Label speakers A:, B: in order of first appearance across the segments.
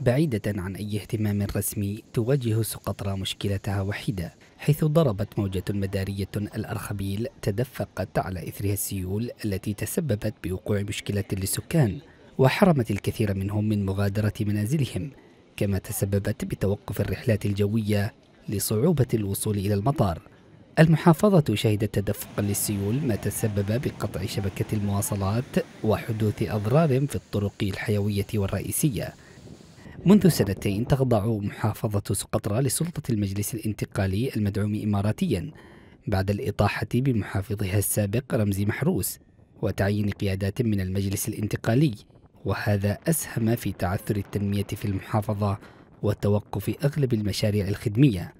A: بعيدة عن أي اهتمام رسمي تواجه سقطرى مشكلتها وحيدة حيث ضربت موجة مدارية الأرخبيل تدفقت على إثرها السيول التي تسببت بوقوع مشكلة للسكان وحرمت الكثير منهم من مغادرة منازلهم كما تسببت بتوقف الرحلات الجوية لصعوبة الوصول إلى المطار المحافظة شهدت تدفقا للسيول ما تسبب بقطع شبكة المواصلات وحدوث أضرار في الطرق الحيوية والرئيسية منذ سنتين تخضع محافظة سقطرى لسلطة المجلس الانتقالي المدعوم إماراتيا بعد الإطاحة بمحافظها السابق رمزي محروس وتعيين قيادات من المجلس الانتقالي وهذا أسهم في تعثر التنمية في المحافظة وتوقف أغلب المشاريع الخدمية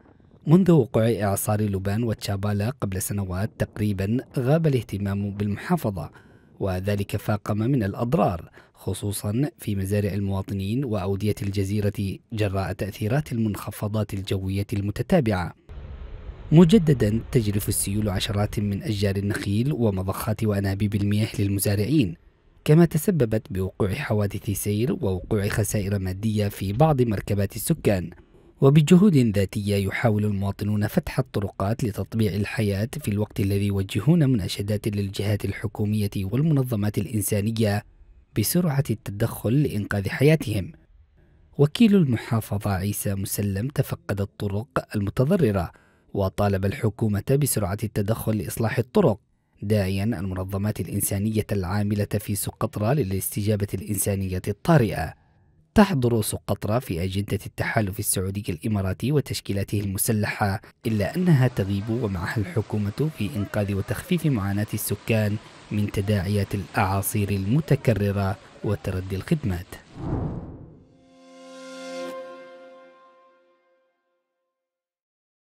A: منذ وقوع إعصار لبان وتشابالا قبل سنوات تقريبا غاب الاهتمام بالمحافظة وذلك فاقم من الأضرار خصوصا في مزارع المواطنين وأودية الجزيرة جراء تأثيرات المنخفضات الجوية المتتابعة مجددا تجرف السيول عشرات من أشجار النخيل ومضخات وأنابيب المياه للمزارعين كما تسببت بوقوع حوادث سير ووقوع خسائر مادية في بعض مركبات السكان وبجهود ذاتية يحاول المواطنون فتح الطرقات لتطبيع الحياة في الوقت الذي يوجهون مناشدات للجهات الحكومية والمنظمات الإنسانية بسرعة التدخل لإنقاذ حياتهم. وكيل المحافظة عيسى مسلم تفقد الطرق المتضررة وطالب الحكومة بسرعة التدخل لإصلاح الطرق داعيا المنظمات الإنسانية العاملة في سقطرى للاستجابة الإنسانية الطارئة تحضر ضروس قطرة في أجندة التحالف السعودي الإماراتي وتشكيلاته المسلحة إلا أنها تغيب ومعها الحكومة في إنقاذ وتخفيف معاناة السكان من تداعيات الأعاصير المتكررة وتردي الخدمات